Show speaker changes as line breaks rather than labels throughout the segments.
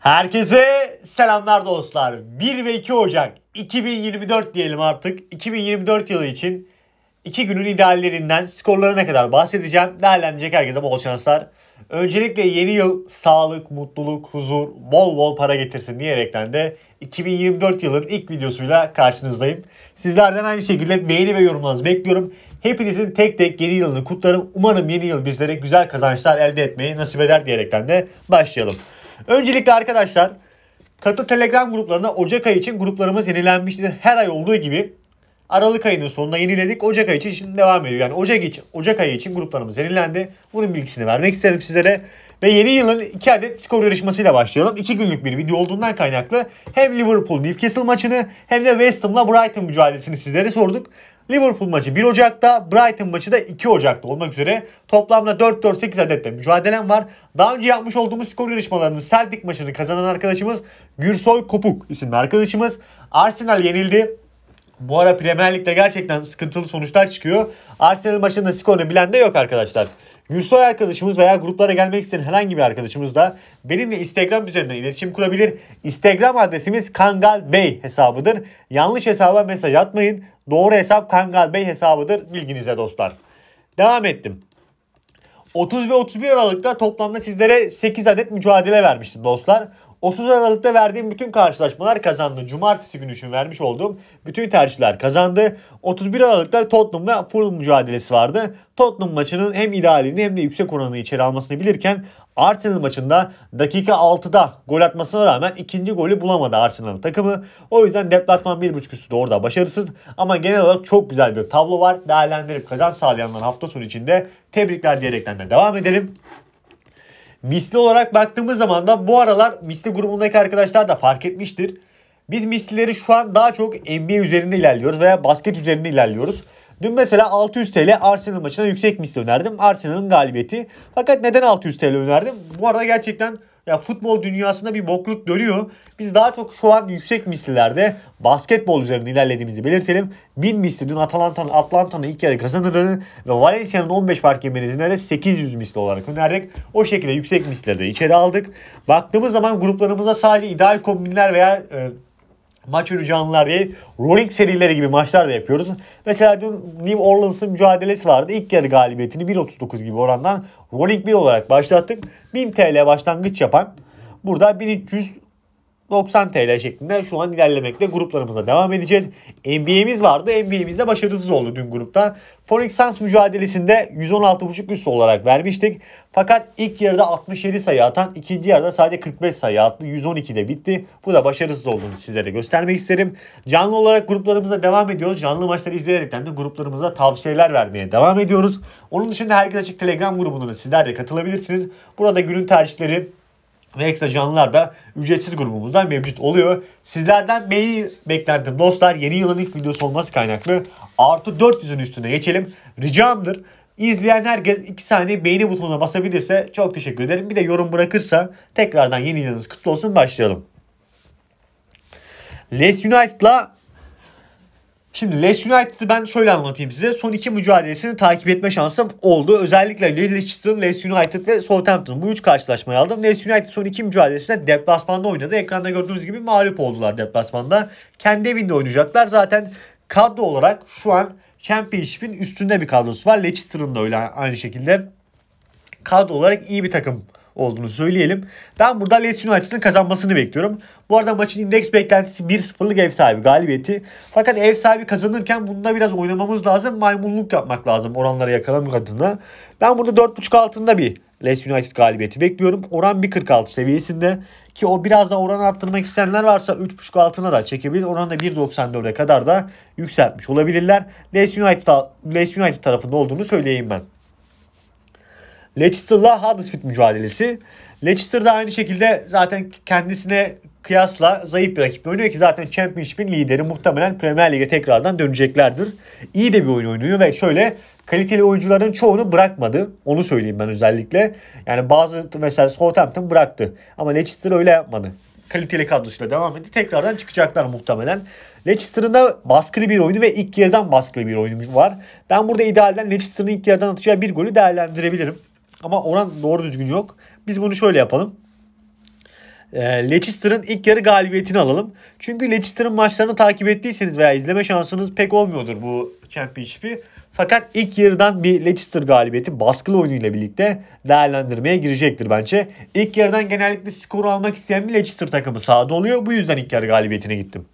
Herkese selamlar dostlar. 1 ve 2 Ocak 2024 diyelim artık. 2024 yılı için iki günün ideallerinden skorlarına kadar bahsedeceğim. Değerlendirecek herkese bol şanslar. Öncelikle yeni yıl sağlık, mutluluk, huzur, bol bol para getirsin diyerekten de 2024 yılın ilk videosuyla karşınızdayım. Sizlerden aynı şekilde beğeni ve yorumlarınızı bekliyorum. Hepinizin tek tek yeni yılını kutlarım. Umarım yeni yıl bizlere güzel kazançlar elde etmeyi nasip eder diyerekten de başlayalım. Öncelikle arkadaşlar katı Telegram gruplarına Ocak ayı için gruplarımız yenilenmiştir. Her ay olduğu gibi Aralık ayının sonunda yeniledik. Ocak ayı için şimdi devam ediyor. Yani Ocak, için, Ocak ayı için gruplarımız yenilendi. Bunun bilgisini vermek isterim sizlere. Ve yeni yılın 2 adet skor yarışmasıyla başlayalım. 2 günlük bir video olduğundan kaynaklı hem Liverpool Newcastle maçını hem de West Ham'la Brighton mücadelesini sizlere sorduk. Liverpool maçı 1 Ocak'ta, Brighton maçı da 2 Ocak'ta olmak üzere toplamda 4-4-8 adette mücadelem var. Daha önce yapmış olduğumuz skor yarışmalarının Celtic maçını kazanan arkadaşımız Gürsoy Kopuk isimli arkadaşımız. Arsenal yenildi. Bu ara Premier Lig'de gerçekten sıkıntılı sonuçlar çıkıyor. Arsenal maçında skorunu bilen de yok arkadaşlar. Gülsoy arkadaşımız veya gruplara gelmek isteyen herhangi bir arkadaşımız da benimle Instagram üzerinden iletişim kurabilir. Instagram adresimiz Kangal Bey hesabıdır. Yanlış hesaba mesaj atmayın. Doğru hesap Kangal Bey hesabıdır. Bilginize dostlar. Devam ettim. 30 ve 31 Aralık'ta toplamda sizlere 8 adet mücadele vermiştim dostlar. 30 Aralık'ta verdiğim bütün karşılaşmalar kazandı. Cumartesi günü için vermiş olduğum bütün tercihler kazandı. 31 Aralık'ta Tottenham ve Fulham mücadelesi vardı. Tottenham maçının hem idealini hem de yüksek oranını içeri almasını bilirken Arsenal maçında dakika 6'da gol atmasına rağmen ikinci golü bulamadı Arsenal takımı. O yüzden deplasman 1.5 üstü de orada başarısız. Ama genel olarak çok güzel bir tablo var. Değerlendirip kazanç sağlayanlar hafta sonu içinde tebrikler diyerekten de devam edelim. Misli olarak baktığımız zaman da bu aralar misli grubundaki arkadaşlar da fark etmiştir. Biz mislileri şu an daha çok NBA üzerinde ilerliyoruz veya basket üzerinde ilerliyoruz. Dün mesela 600 TL Arsenal maçına yüksek misli önerdim. Arsenal'ın galibiyeti. Fakat neden 600 TL önerdim? Bu arada gerçekten ya futbol dünyasında bir bokluk dönüyor. Biz daha çok şu an yüksek mislilerde basketbol üzerinde ilerlediğimizi belirtelim. Bin misli dün Atalanta'nın Atlanta'nın ilk yarı kazanırını ve Valencia'nın 15 fark yemenizine de 800 misli olarak önerdik. O şekilde yüksek mislileri içeri aldık. Baktığımız zaman gruplarımızda sadece ideal kombinler veya e, maç önü canlılar değil, rolling serileri gibi maçlar da yapıyoruz. Mesela dün New Orleans'ın mücadelesi vardı. İlk yarı galibiyetini 1.39 gibi orandan rolling 1 olarak başlattık. 1000 TL başlangıç yapan burada 1300 90 TL şeklinde şu an ilerlemekte gruplarımıza devam edeceğiz. NBA'miz vardı. NBA'miz de başarısız oldu dün grupta. Phoenix Suns mücadelesinde 116.5 üst olarak vermiştik. Fakat ilk yarıda 67 sayı atan, ikinci yarıda sadece 45 sayı attı. 112'de bitti. Bu da başarısız olduğunu sizlere göstermek isterim. Canlı olarak gruplarımıza devam ediyoruz. Canlı maçları izleyerekten de gruplarımıza tavsiyeler vermeye devam ediyoruz. Onun dışında Herkes Açık Telegram grubuna da sizler de katılabilirsiniz. Burada günün tercihleri ve ekstra canlılar da ücretsiz grubumuzda mevcut oluyor. Sizlerden beğeni beklerdim dostlar. Yeni yılın ilk videosu olması kaynaklı. Artı 400'ün üstüne geçelim. Ricamdır. İzleyen herkes 2 saniye beğeni butonuna basabilirse çok teşekkür ederim. Bir de yorum bırakırsa tekrardan yeni yılınız kutlu olsun başlayalım. Les United'la Şimdi Leicester United'ı ben şöyle anlatayım size. Son iki mücadelesini takip etme şansım oldu. Özellikle Leicester, Leicester United ve Southampton. Bu üç karşılaşmayı aldım. Leicester United son iki mücadelesinde deplasmanda oynadı. Ekranda gördüğünüz gibi mağlup oldular deplasmanda. Kendi evinde oynayacaklar. Zaten kadro olarak şu an Championship'in üstünde bir kadrosu var. Leicester'ın da öyle aynı şekilde. Kadro olarak iyi bir takım olduğunu söyleyelim. Ben burada Leeds United'ın kazanmasını bekliyorum. Bu arada maçın indeks beklentisi 1-0'lık ev sahibi galibiyeti. Fakat ev sahibi kazanırken bunda biraz oynamamız lazım. Maymunluk yapmak lazım oranlara yakalamak adına. Ben burada 4.5 altında bir Leeds United galibiyeti bekliyorum. Oran 1.46 seviyesinde ki o biraz da oran arttırmak isteyenler varsa 3.5 altına da çekebilir. Oranı da 1.94'e kadar da yükseltmiş olabilirler. Leeds United, Leeds United tarafında olduğunu söyleyeyim ben. Leicester'la Huddersfield mücadelesi. Leicester da aynı şekilde zaten kendisine kıyasla zayıf bir rakip oynuyor ki zaten Championship'in lideri muhtemelen Premier Lig'e tekrardan döneceklerdir. İyi de bir oyun oynuyor ve şöyle kaliteli oyuncuların çoğunu bırakmadı. Onu söyleyeyim ben özellikle. Yani bazı mesela Southampton bıraktı ama Leicester öyle yapmadı. Kaliteli kadrosuyla devam etti. Tekrardan çıkacaklar muhtemelen. Leicester'ın da baskılı bir oyunu ve ilk yerden baskılı bir oyunu var. Ben burada idealden Leicester'ın ilk yerden atacağı bir golü değerlendirebilirim. Ama oran doğru düzgün yok. Biz bunu şöyle yapalım. E, Leicester'ın ilk yarı galibiyetini alalım. Çünkü Leicester'ın maçlarını takip ettiyseniz veya izleme şansınız pek olmuyordur bu Championship'i. Fakat ilk yarıdan bir Leicester galibiyeti baskılı oyunuyla birlikte değerlendirmeye girecektir bence. İlk yarıdan genellikle skoru almak isteyen bir Leicester takımı sahada oluyor. Bu yüzden ilk yarı galibiyetine gittim.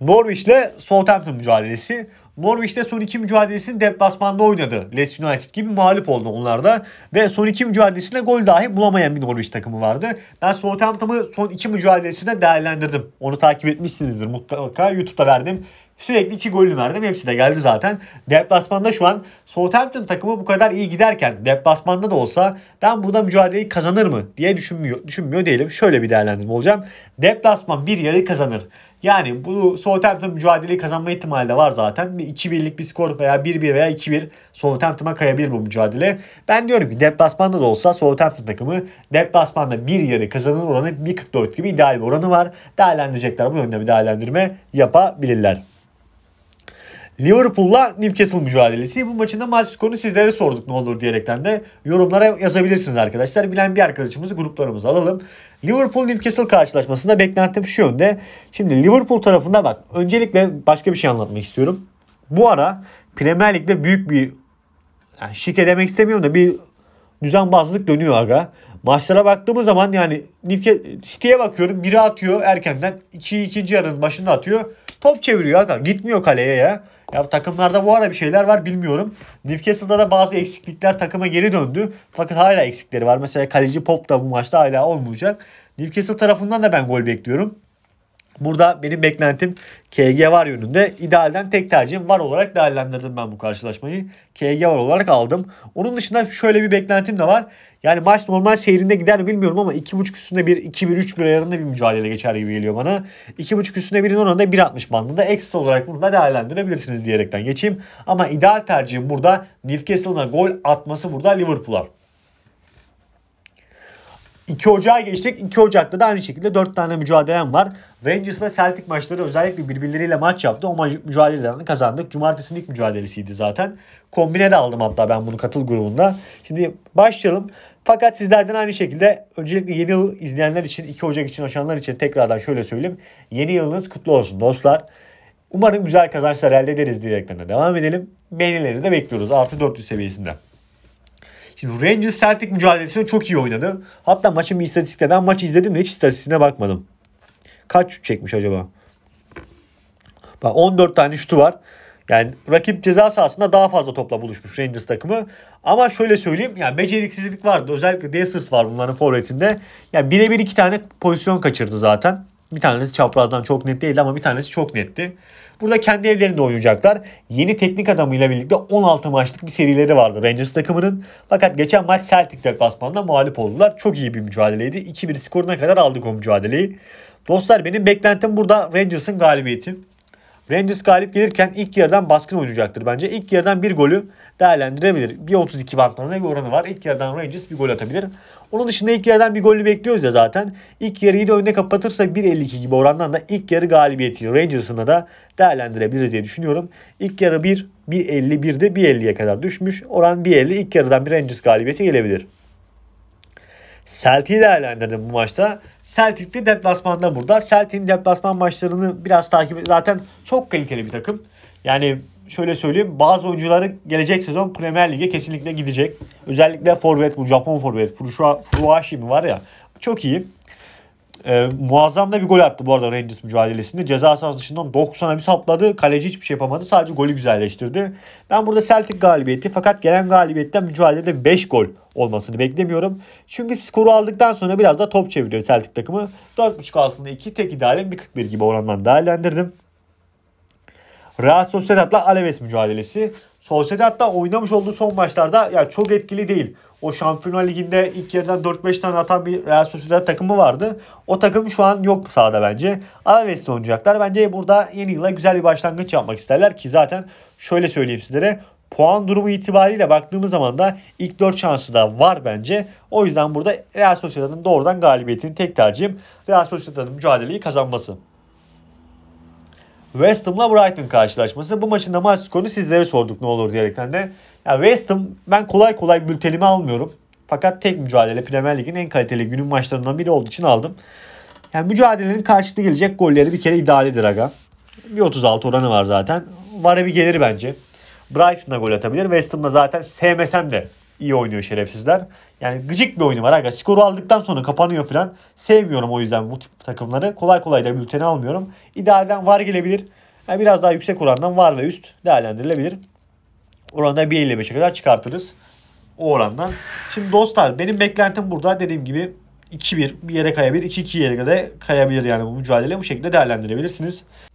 Norwich ile Southampton mücadelesi. Norwich'te son iki mücadelesini deplasmanda oynadı. Leeds United gibi mağlup oldu onlarda Ve son iki mücadelesinde gol dahi bulamayan bir Norwich takımı vardı. Ben Southampton'ı son iki mücadelesinde değerlendirdim. Onu takip etmişsinizdir mutlaka. YouTube'da verdim. Sürekli iki golünü verdim. Hepsi de geldi zaten. Deplasmanda şu an Southampton takımı bu kadar iyi giderken deplasmanda da olsa ben burada mücadeleyi kazanır mı diye düşünmüyor, düşünmüyor değilim. Şöyle bir değerlendirme olacağım. Deplasman bir yarı kazanır. Yani bu Southampton mücadeleyi kazanma ihtimali de var zaten. Bir 2-1'lik bir skor veya 1-1 veya 2-1 Southampton'a kayabilir bu mücadele. Ben diyorum ki deplasmanda da olsa Southampton takımı deplasmanda bir yarı kazanır oranı 1.44 gibi ideal bir oranı var. Değerlendirecekler bu yönde bir değerlendirme yapabilirler. Liverpool'la Newcastle mücadelesi. Bu maçında da maç skorunu sizlere sorduk ne olur diyerekten de yorumlara yazabilirsiniz arkadaşlar. Bilen bir arkadaşımızı gruplarımıza alalım. Liverpool Newcastle karşılaşmasında beklentim şu yönde. Şimdi Liverpool tarafında bak öncelikle başka bir şey anlatmak istiyorum. Bu ara Premier Lig'de büyük bir yani şike demek istemiyorum da bir düzenbazlık dönüyor aga. Maçlara baktığımız zaman yani City'ye bakıyorum. Biri atıyor erkenden. 2 iki, ikinci yarının başında atıyor. Top çeviriyor aga. Gitmiyor kaleye ya. Ya takımlarda bu ara bir şeyler var bilmiyorum. Newcastle'da da bazı eksiklikler takıma geri döndü. Fakat hala eksikleri var. Mesela kaleci Pop da bu maçta hala olmayacak. Newcastle tarafından da ben gol bekliyorum. Burada benim beklentim KG var yönünde. İdealden tek tercihim var olarak değerlendirdim ben bu karşılaşmayı. KG var olarak aldım. Onun dışında şöyle bir beklentim de var. Yani maç normal seyrinde gider mi bilmiyorum ama 2.5 üstünde bir 2 1 3 bir ayarında bir mücadele geçer gibi geliyor bana. 2.5 üstünde 1'in oranında 1.60 bandında ekstra olarak bunu da değerlendirebilirsiniz diyerekten geçeyim. Ama ideal tercihim burada Newcastle'ın gol atması burada Liverpool'a. 2 Ocağı geçtik. 2 Ocak'ta da aynı şekilde 4 tane mücadelem var. Rangers ve Celtic maçları özellikle birbirleriyle maç yaptı. O maç mücadelelerini kazandık. Cumartesi'nin ilk mücadelesiydi zaten. Kombine de aldım hatta ben bunu katıl grubunda. Şimdi başlayalım. Fakat sizlerden aynı şekilde öncelikle yeni yıl izleyenler için 2 Ocak için açanlar için tekrardan şöyle söyleyeyim. Yeni yılınız kutlu olsun dostlar. Umarım güzel kazançlar elde ederiz direklerine. Devam edelim. Beğenileri de bekliyoruz. Artı 400 seviyesinde. Şimdi Rangers Celtic mücadelesini çok iyi oynadı. Hatta maçın bir istatistiğine ben maçı izledim de hiç istatistiğine bakmadım. Kaç şut çekmiş acaba? Bak 14 tane şutu var. Yani rakip ceza sahasında daha fazla topla buluşmuş Rangers takımı. Ama şöyle söyleyeyim yani beceriksizlik vardı. Özellikle Dacers var bunların forvetinde. Yani birebir iki tane pozisyon kaçırdı zaten. Bir tanesi çaprazdan çok net değildi ama bir tanesi çok netti. Burada kendi evlerinde oynayacaklar. Yeni teknik adamıyla birlikte 16 maçlık bir serileri vardı Rangers takımının. Fakat geçen maç Celtic deplasmanında mağlup oldular. Çok iyi bir mücadeleydi. 2-1 skoruna kadar aldık o mücadeleyi. Dostlar benim beklentim burada Rangers'ın galibiyeti. Rangers galip gelirken ilk yarıdan baskın oynayacaktır bence. İlk yarıdan bir golü değerlendirebilir. Bir 32 bantlarında bir oranı var. İlk yarıdan Rangers bir gol atabilir. Onun dışında ilk yarıdan bir golü bekliyoruz ya zaten. İlk yarıyı da önde kapatırsa 1.52 gibi orandan da ilk yarı galibiyeti Rangers'ına da değerlendirebiliriz diye düşünüyorum. İlk yarı 1, 1.51'de 1.50'ye kadar düşmüş. Oran 1.50 ilk yarıdan bir Rangers galibiyeti gelebilir. Celtic'i değerlendirdim bu maçta. Celtic de deplasmanda burada. Celtic'in deplasman maçlarını biraz takip Zaten çok kaliteli bir takım. Yani şöyle söyleyeyim bazı oyuncuları gelecek sezon Premier Lig'e kesinlikle gidecek. Özellikle forvet bu Japon forvet Furuhashimi var ya çok iyi. E, muazzam da bir gol attı bu arada Rangers mücadelesinde. Ceza sahası dışından 90'a bir sapladı. Kaleci hiçbir şey yapamadı. Sadece golü güzelleştirdi. Ben burada Celtic galibiyeti fakat gelen galibiyetten mücadelede 5 gol olmasını beklemiyorum. Çünkü skoru aldıktan sonra biraz da top çeviriyor Celtic takımı. 4.5 altında 2 tek idealim 1.41 gibi orandan değerlendirdim. Real Sociedad'la Alaves mücadelesi. Sociedad'da oynamış olduğu son maçlarda ya çok etkili değil. O Şampiyonlar Ligi'nde ilk yerden 4-5 tane atan bir Real Sociedad takımı vardı. O takım şu an yok sahada bence. Alaves'te oynayacaklar. Bence burada yeni yıla güzel bir başlangıç yapmak isterler ki zaten şöyle söyleyeyim sizlere. Puan durumu itibariyle baktığımız zaman da ilk 4 şansı da var bence. O yüzden burada Real Sociedad'ın doğrudan galibiyetini tek tercihim Real Sociedad'ın mücadeleyi kazanması. West Ham'la Brighton karşılaşması. Bu maçın da maç skorunu sizlere sorduk ne olur diyerekten de. Yani West Ham ben kolay kolay bültenimi almıyorum. Fakat tek mücadele Premier Lig'in en kaliteli günün maçlarından biri olduğu için aldım. Yani mücadelenin karşılıklı gelecek golleri bir kere idealidir aga. Bir 36 oranı var zaten. Vara bir gelir bence. Brighton da gol atabilir. West Ham'da zaten sevmesem de iyi oynuyor şerefsizler. Yani gıcık bir oyunu var. Aga. Skoru aldıktan sonra kapanıyor falan. Sevmiyorum o yüzden bu tip takımları. Kolay kolay da bülteni almıyorum. İdealden var gelebilir. Yani biraz daha yüksek orandan var ve üst değerlendirilebilir. Oranda 1 ile kadar çıkartırız. O orandan. Şimdi dostlar benim beklentim burada dediğim gibi 2-1 bir yere kayabilir. 2-2 yere de kayabilir yani bu mücadele. Bu şekilde değerlendirebilirsiniz.